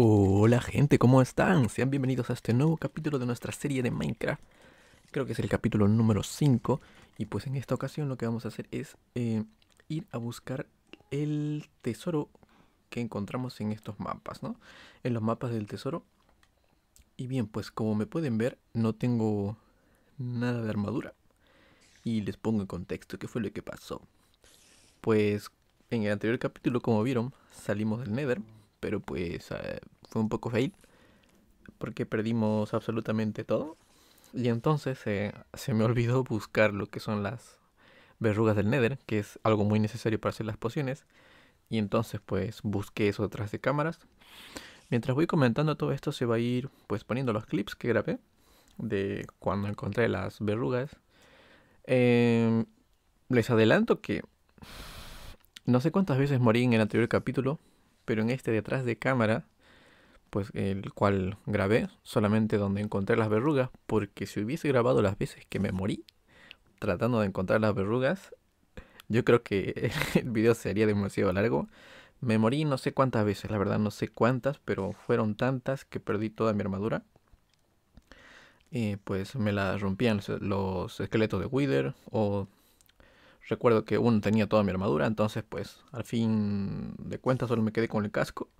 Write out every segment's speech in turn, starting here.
Hola gente, ¿cómo están? Sean bienvenidos a este nuevo capítulo de nuestra serie de Minecraft. Creo que es el capítulo número 5. Y pues en esta ocasión lo que vamos a hacer es eh, ir a buscar el tesoro que encontramos en estos mapas, ¿no? En los mapas del tesoro. Y bien, pues como me pueden ver, no tengo nada de armadura. Y les pongo en contexto qué fue lo que pasó. Pues en el anterior capítulo, como vieron, salimos del Nether pero pues eh, fue un poco fail porque perdimos absolutamente todo. Y entonces eh, se me olvidó buscar lo que son las verrugas del Nether, que es algo muy necesario para hacer las pociones. Y entonces pues busqué eso detrás de cámaras. Mientras voy comentando todo esto se va a ir pues poniendo los clips que grabé de cuando encontré las verrugas. Em, les adelanto que no sé cuántas veces morí en el anterior capítulo, pero en este detrás de cámara, pues el cual grabé solamente donde encontré las verrugas, porque si hubiese grabado las veces que me morí tratando de encontrar las verrugas, yo creo que el video sería demasiado largo. Me morí no sé cuántas veces, la verdad no sé cuántas, pero fueron tantas que perdí toda mi armadura. Y pues me la rompían los esqueletos de Wither o Recuerdo que uno tenía toda mi armadura, entonces pues al fin de cuentas solo me quedé con el casco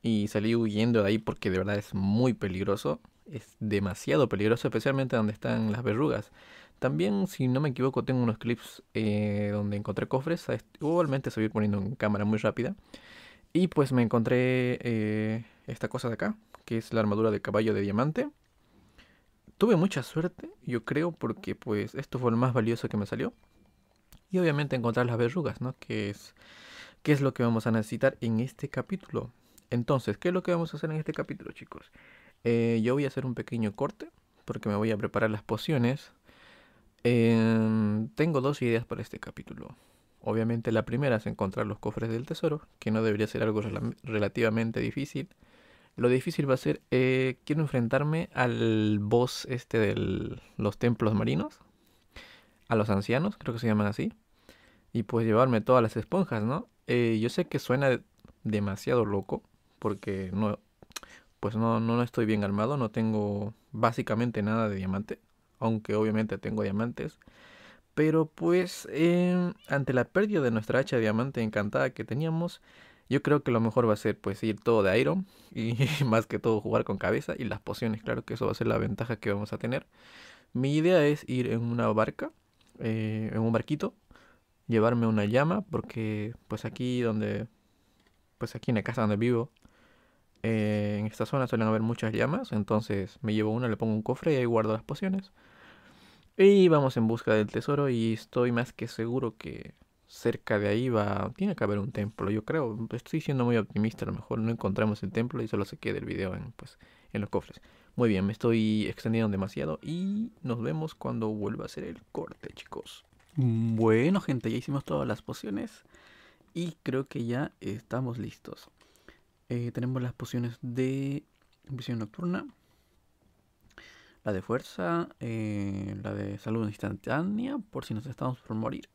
y salí huyendo de ahí porque de verdad es muy peligroso, es demasiado peligroso, especialmente donde están las verrugas. También, si no me equivoco, tengo unos clips eh, donde encontré cofres, igualmente se voy poniendo en cámara muy rápida. Y pues me encontré eh, esta cosa de acá, que es la armadura de caballo de diamante. Tuve mucha suerte, yo creo, porque pues esto fue lo más valioso que me salió y obviamente encontrar las verrugas, ¿no? Que es, es lo que vamos a necesitar en este capítulo. Entonces, ¿qué es lo que vamos a hacer en este capítulo, chicos? Eh, yo voy a hacer un pequeño corte porque me voy a preparar las pociones. Em, tengo dos ideas para este capítulo. Obviamente la primera es encontrar los cofres del tesoro, que no debería ser algo relativamente difícil. Lo difícil va a ser, eh, quiero enfrentarme al boss este de los templos marinos, a los ancianos, creo que se llaman así y pues llevarme todas las esponjas, ¿no? Eh, yo sé que suena demasiado loco porque no, pues no, no estoy bien armado, no tengo básicamente nada de diamante, aunque obviamente tengo diamantes. Pero pues eh, ante la pérdida de nuestra hacha de diamante encantada que teníamos, yo creo que lo mejor va a ser pues ir todo de Iron y más que todo jugar con cabeza y las pociones, claro que eso va a ser la ventaja que vamos a tener. Mi idea es ir en una barca, eh, en un barquito, llevarme una llama porque pues aquí donde pues aquí en la casa donde vivo eh, en esta zona suelen haber muchas llamas entonces me llevo una le pongo un cofre y ahí guardo las pociones y vamos en busca del tesoro y estoy más que seguro que cerca de ahí va tiene que haber un templo yo creo estoy siendo muy optimista a lo mejor no encontramos el templo y solo se queda el video en pues en los cofres muy bien me estoy extendiendo demasiado y nos vemos cuando vuelva a hacer el corte chicos bueno, gente, ya hicimos todas las pociones y creo que ya estamos listos. Eh, tenemos las pociones de visión nocturna, la de fuerza, eh, la de salud instantánea, por si nos estamos por morir.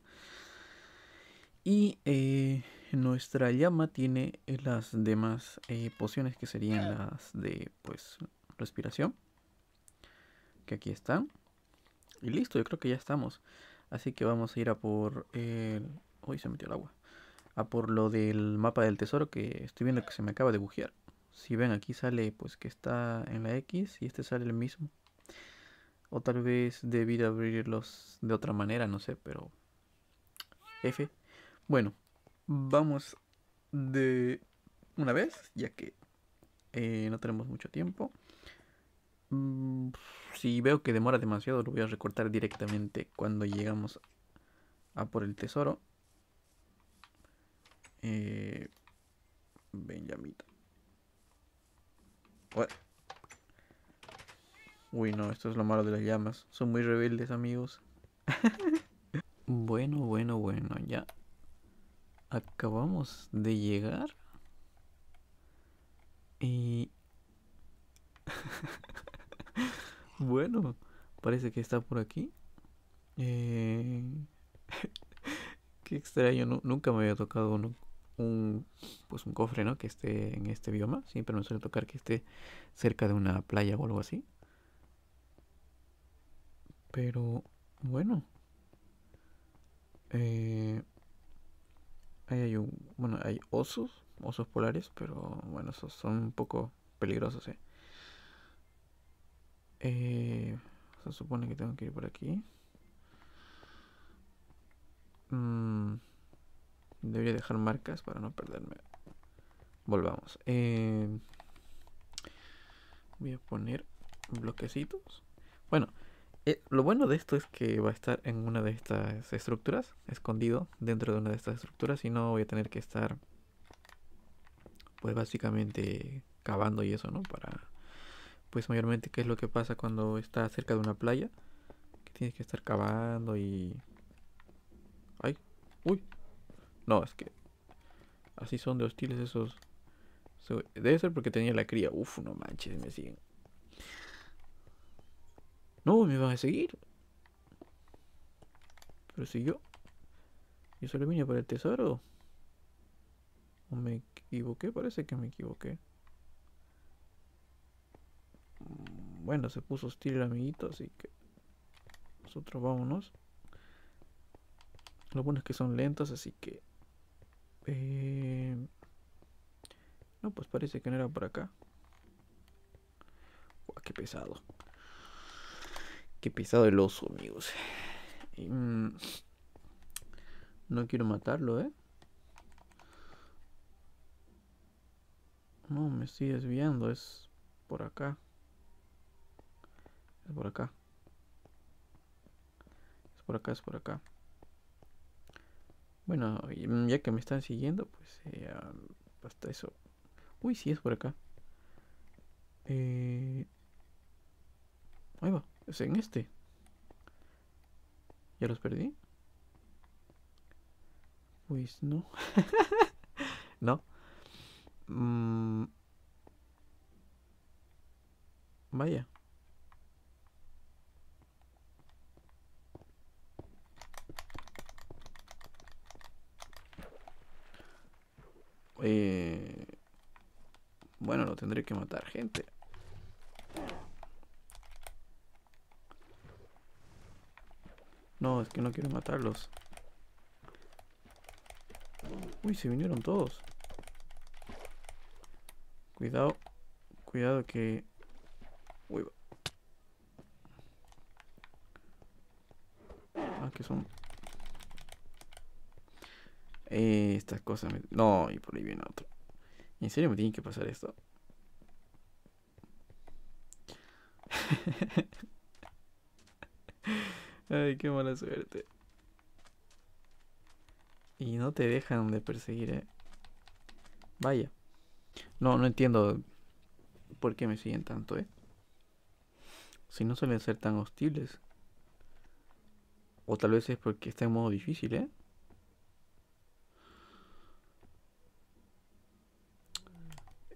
Y eh, nuestra llama tiene las demás pociones que serían las de pues respiración, que aquí están. Y listo, yo creo que ya estamos. Así que vamos a ir a por el... Uy, se metió el agua. A por lo del mapa del tesoro que estoy viendo que se me acaba de bujear. Si ven, aquí sale pues que está en la X y este sale el mismo. O tal vez debí de abrirlos de otra manera, no sé, pero... F. Bueno, vamos de una vez, ya que eh, no tenemos mucho tiempo. Mm, si veo que demora demasiado, lo voy a recortar directamente cuando llegamos a por el tesoro. Eh, Benjamita. Uy, no, esto es lo malo de las llamas. Son muy rebeldes, amigos. bueno, bueno, bueno, ya. Acabamos de llegar. Y... Bueno, parece que está por aquí. Eh... Qué extraño, nunca me había tocado un, pues un cofre, ¿no? Que esté en este bioma. Siempre me suele tocar que esté cerca de una playa o algo así. Pero bueno. Eh, hay un, bueno, hay osos, osos polares, pero bueno, esos son un poco peligrosos, ¿eh? Eh, se supone que tengo que ir por aquí. Mm, debería dejar marcas para no perderme. Volvamos. Eh, voy a poner bloquecitos. Bueno, eh, lo bueno de esto es que va a estar en una de estas estructuras, escondido dentro de una de estas estructuras, y no voy a tener que estar, pues básicamente cavando y eso, ¿no? Para pues mayormente qué es lo que pasa cuando está cerca de una playa. Que tienes que estar cavando y... ¡Ay! ¡Uy! No, es que... Así son de hostiles esos... Debe ser porque tenía la cría. Uf, no manches, me siguen. No, me van a seguir. Pero si yo... Yo solo vine por el tesoro. ¿O me equivoqué? Parece que me equivoqué. Bueno, se puso hostil el amiguito, así que nosotros vámonos. Lo bueno es que son lentos, así que... Eh, no, pues parece que no era por acá. qué pesado. Qué pesado el oso, amigos. Mm, no quiero matarlo, ¿eh? No, me estoy desviando, es por acá. Es por acá. Es por acá, es por acá. Bueno, mm, ya que me están siguiendo, pues eh, hasta eso. Uy, sí, es por acá. Eh, ahí va, es en este. ¿Ya los perdí? Pues no. no. Mm. Vaya. Eh, bueno, lo tendré que matar, gente. No, es que no quiero matarlos. Uy, se vinieron todos. Cuidado. Cuidado que... Uy. Ah, que son estas cosa No, y por ahí viene otro. ¿En serio me tiene que pasar esto? Ay, qué mala suerte. Y no te dejan de perseguir, eh. Vaya. No, no entiendo por qué me siguen tanto, eh. Si no suelen ser tan hostiles. O tal vez es porque está en modo difícil, eh.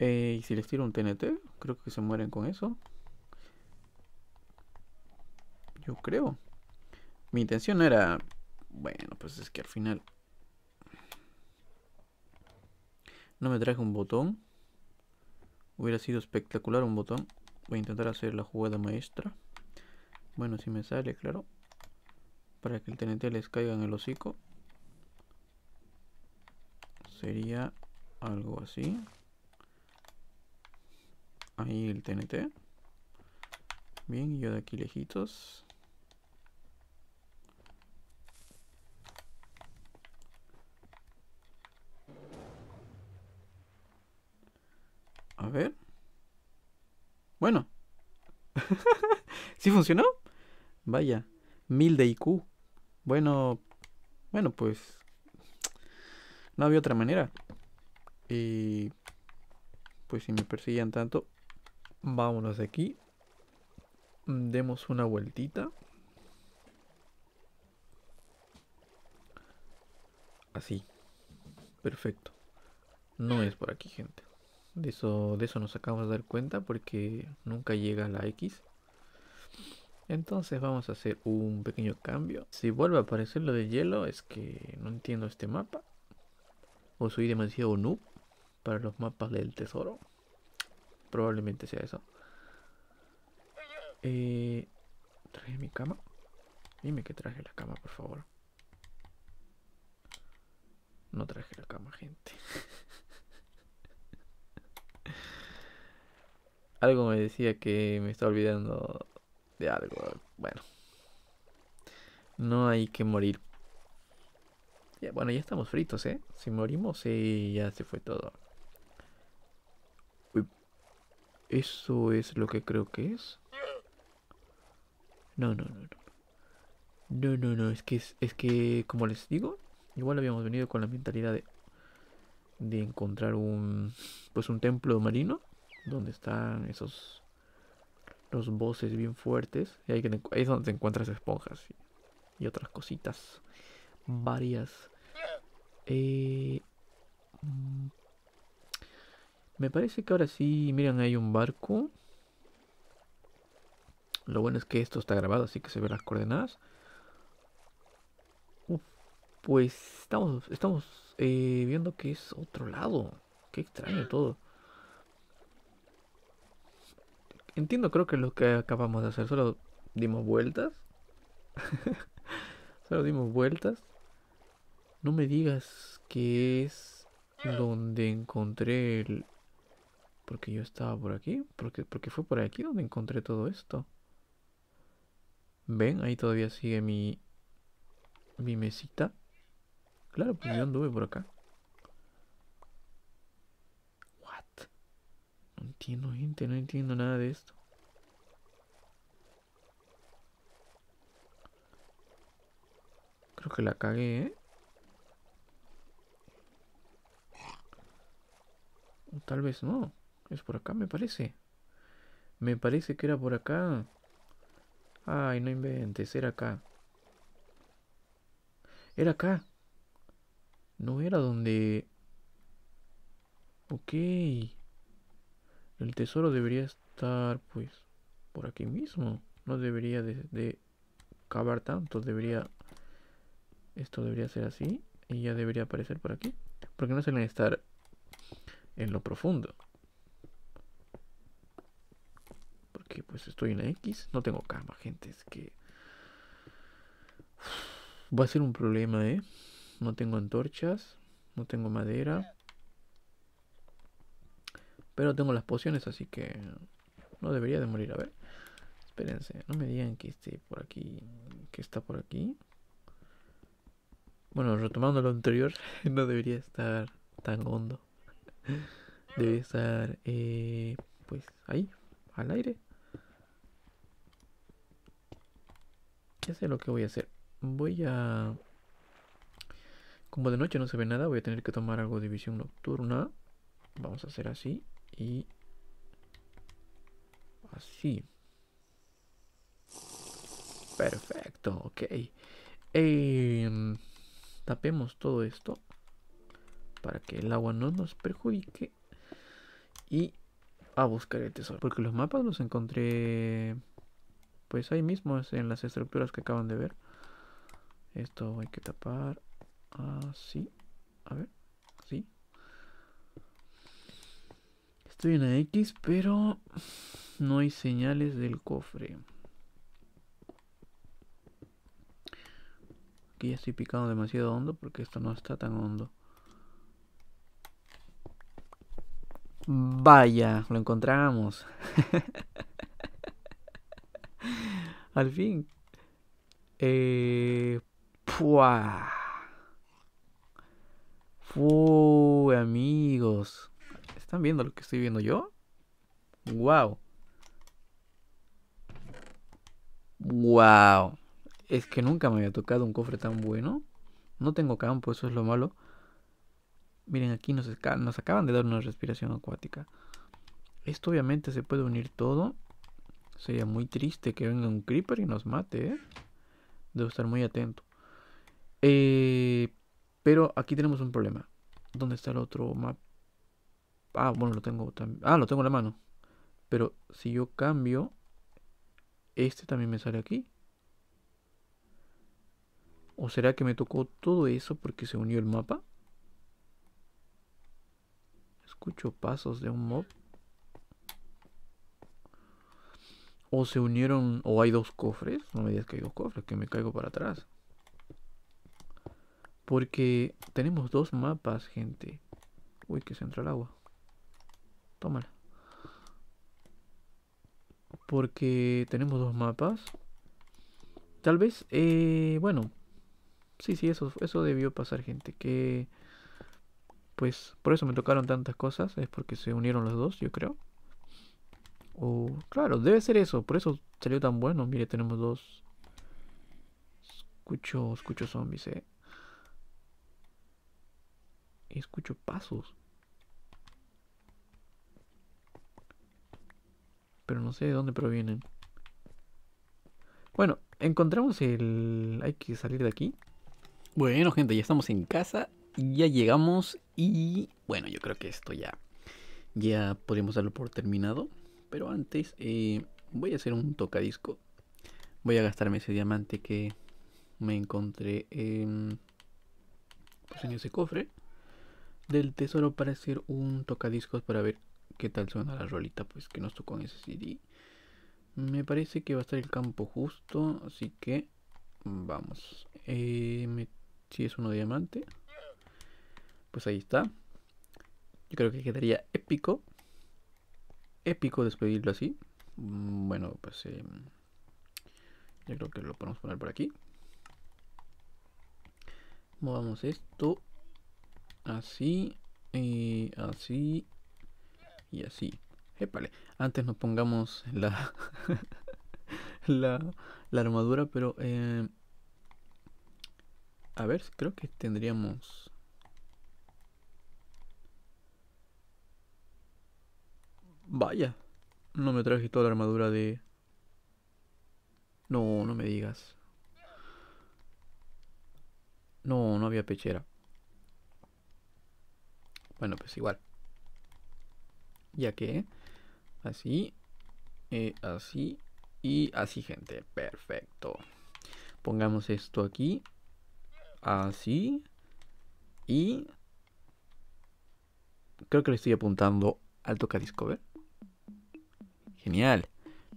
Eh, y si les tiro un TNT, creo que se mueren con eso. Yo creo. Mi intención era... Bueno, pues es que al final... No me traje un botón. Hubiera sido espectacular un botón. Voy a intentar hacer la jugada maestra. Bueno, si me sale, claro. Para que el TNT les caiga en el hocico. Sería algo así ahí el TNT. Bien, y yo de aquí lejitos. A ver. Bueno. ¿Sí funcionó? Vaya. Mil de IQ. Bueno. Bueno, pues. No había otra manera. Y. Pues si me persiguen tanto. Vámonos de aquí. Mm, demos una vueltita. Así. Perfecto. No es por aquí, gente. De eso, de eso nos acabamos de dar cuenta porque nunca llega la X. Entonces vamos a hacer un pequeño cambio. Si vuelve a aparecer lo de hielo es que no entiendo este mapa. O soy demasiado noob para los mapas del tesoro. Probablemente sea eso. Eh, ¿Traje mi cama? Dime que traje la cama, por favor. No traje la cama, gente. algo me decía que me estaba olvidando de algo. Bueno. No hay que morir. Ya, bueno, ya estamos fritos, ¿eh? Si morimos, y ya se fue todo. Eso es lo que creo que es. No, no, no, no. No, no, Es que, es, que como les digo, igual habíamos venido con la mentalidad de, de encontrar un, pues un templo marino. Donde están esos, los voces bien fuertes. Y ahí, es donde te encuentras esponjas y, y otras cositas. Varias. Eh, mm, me parece que ahora sí, miren, hay un barco. Lo bueno es que esto está grabado, así que se ven las coordenadas. pues estamos, estamos eh, viendo que es otro lado. Qué extraño todo. Entiendo, creo que lo que acabamos de hacer, solo dimos vueltas. solo dimos vueltas. No me digas que es donde encontré el, porque yo estaba por aquí. Porque, porque fue por aquí donde encontré todo esto. ¿Ven? Ahí todavía sigue mi... Mi mesita. Claro, pues yo anduve por acá. What? No entiendo, gente. No entiendo nada de esto. Creo que la cagué, ¿eh? tal vez no. Es por acá, me parece. Me parece que era por acá. Ay, no inventes, era acá. Era acá. No era donde... Ok. El tesoro debería estar, pues, por aquí mismo. No debería de, cavar tanto. Debería... Esto debería ser así. Y ya debería aparecer por aquí. Porque no se suele estar en lo profundo. estoy en la X. No tengo cama, gente. Es que. va a ser un problema, ¿eh? No tengo antorchas. No tengo madera. Pero tengo las pociones, así que. No debería de morir. A ver. Espérense. No me digan que esté por aquí. Que está por aquí. Bueno, retomando lo anterior, no debería estar tan hondo. Debe estar, eh, pues, ahí, al aire. ya sé lo que voy a hacer. Voy a... Como de noche no se ve nada, voy a tener que tomar algo de visión nocturna. Vamos a hacer así y... Así. Perfecto, ok. Em, tapemos todo esto para que el agua no nos perjudique. Y a buscar el tesoro. Porque los mapas los encontré pues ahí mismo en las estructuras que acaban de ver esto hay que tapar así ah, a ver sí. estoy en la X pero no hay señales del cofre aquí ya estoy picando demasiado hondo porque esto no está tan hondo vaya lo encontramos Al fin. Eh, ¡pua! amigos. ¿Están viendo lo que estoy viendo yo? ¡Wow! ¡Wow! Es que nunca me había tocado un cofre tan bueno. No tengo campo, eso es lo malo. Miren, aquí nos, nos acaban de dar una respiración acuática. Esto obviamente se puede unir todo. Sería muy triste que venga un creeper y nos mate, ¿eh? Debo estar muy atento. Eh, pero aquí tenemos un problema. ¿Dónde está el otro mapa? Ah, bueno, lo tengo también. Ah, lo tengo en la mano. Pero si yo cambio, este también me sale aquí. ¿O será que me tocó todo eso porque se unió el mapa? Escucho pasos de un mob. O se unieron, o hay dos cofres. No me digas que hay dos cofres, que me caigo para atrás. Porque tenemos dos mapas, gente. Uy, que se entra el agua. Tómala. Porque tenemos dos mapas. Tal vez, eh, bueno. Sí, sí, eso, eso debió pasar, gente. Que, pues, por eso me tocaron tantas cosas. Es porque se unieron los dos, yo creo. Oh, claro, debe ser eso. Por eso salió tan bueno. Mire, tenemos dos. Escucho, escucho zombies, eh. Escucho pasos. Pero no sé de dónde provienen. Bueno, encontramos el... Hay que salir de aquí. Bueno, gente, ya estamos en casa. Ya llegamos y... Bueno, yo creo que esto ya... Ya podríamos darlo por terminado. Pero antes eh, voy a hacer un tocadisco. Voy a gastarme ese diamante que me encontré pues, en ese cofre del tesoro para hacer un tocadiscos para ver qué tal suena la rolita pues que nos tocó en ese CD. Me parece que va a estar el campo justo, así que vamos. Eh, si es uno diamante, pues ahí está. Yo creo que quedaría épico épico despedirlo así. Mm, bueno, pues em, yo creo que lo podemos poner por aquí. Movamos esto así, y eh, así y así. Épale, antes nos pongamos la, la, armadura, pero... Em, a ver, creo que tendríamos... Vaya, no me traje toda la armadura de... No, no me digas. No, no había pechera. Bueno, pues igual. Ya que... Así. Eh, así. Y así, gente. Perfecto. Pongamos esto aquí. Así. Y... Creo que le estoy apuntando al tocadisco, discover Genial.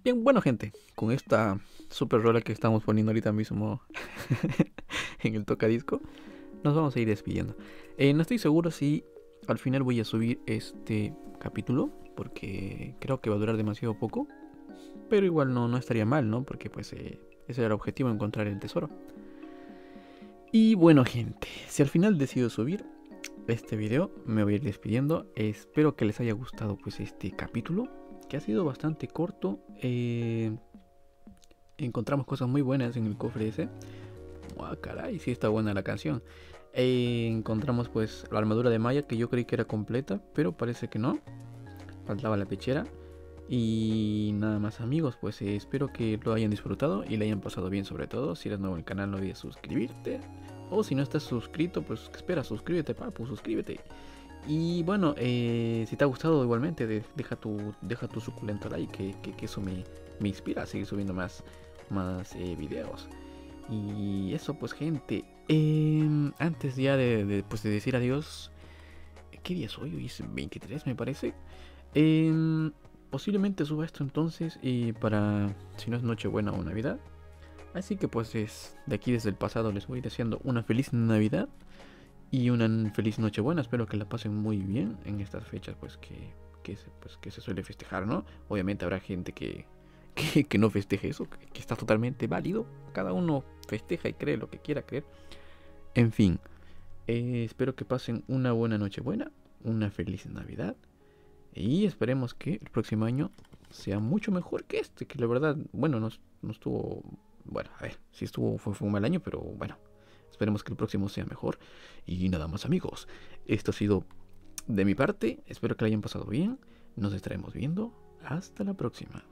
Bien, bueno gente, con esta super rola que estamos poniendo ahorita mismo en el tocadisco, nos vamos a ir despidiendo. Eh, no estoy seguro si al final voy a subir este capítulo, porque creo que va a durar demasiado poco, pero igual no, no estaría mal, ¿no? Porque pues eh, ese era el objetivo, encontrar el tesoro. Y bueno gente, si al final decido subir este video, me voy a ir despidiendo. Espero que les haya gustado pues este capítulo que ha sido bastante corto. Eh, encontramos cosas muy buenas en el cofre ese. caray! Sí está buena la canción. Eh, encontramos pues la armadura de Maya que yo creí que era completa, pero parece que no. Faltaba la pechera. Y nada más amigos, pues eh, espero que lo hayan disfrutado y le hayan pasado bien sobre todo. Si eres nuevo en el canal no olvides suscribirte. O si no estás suscrito, pues espera, suscríbete, papu, suscríbete. Y bueno, eh, si te ha gustado igualmente, deja, tu, deja tu suculento like, que, eso me, inspira a seguir subiendo más, más eh, videos. Y eso pues gente, em, antes ya pues, de, decir adiós, ¿qué día es hoy? Hoy es 23 me parece. Em, posiblemente suba esto entonces y para, si no es Nochebuena o Navidad. Así que pues de aquí desde el pasado les voy deseando una feliz Navidad y una feliz noche buena, espero que la pasen muy bien en estas fechas, pues que, que, se, pues, que se suele festejar, ¿no? Obviamente habrá gente que, que, no festeje eso, que, está totalmente válido. Cada uno festeja y cree lo que quiera creer. En fin, eh, espero que pasen una buena noche buena una feliz Navidad. Y esperemos que el próximo año sea mucho mejor que este, que la verdad, bueno, no, estuvo, bueno, a ver, si estuvo, fue, fue un mal año, pero bueno, Esperemos que el próximo sea mejor. Y nada más amigos, esto ha sido de mi parte. Espero que lo hayan pasado bien. Nos estaremos viendo. Hasta la próxima.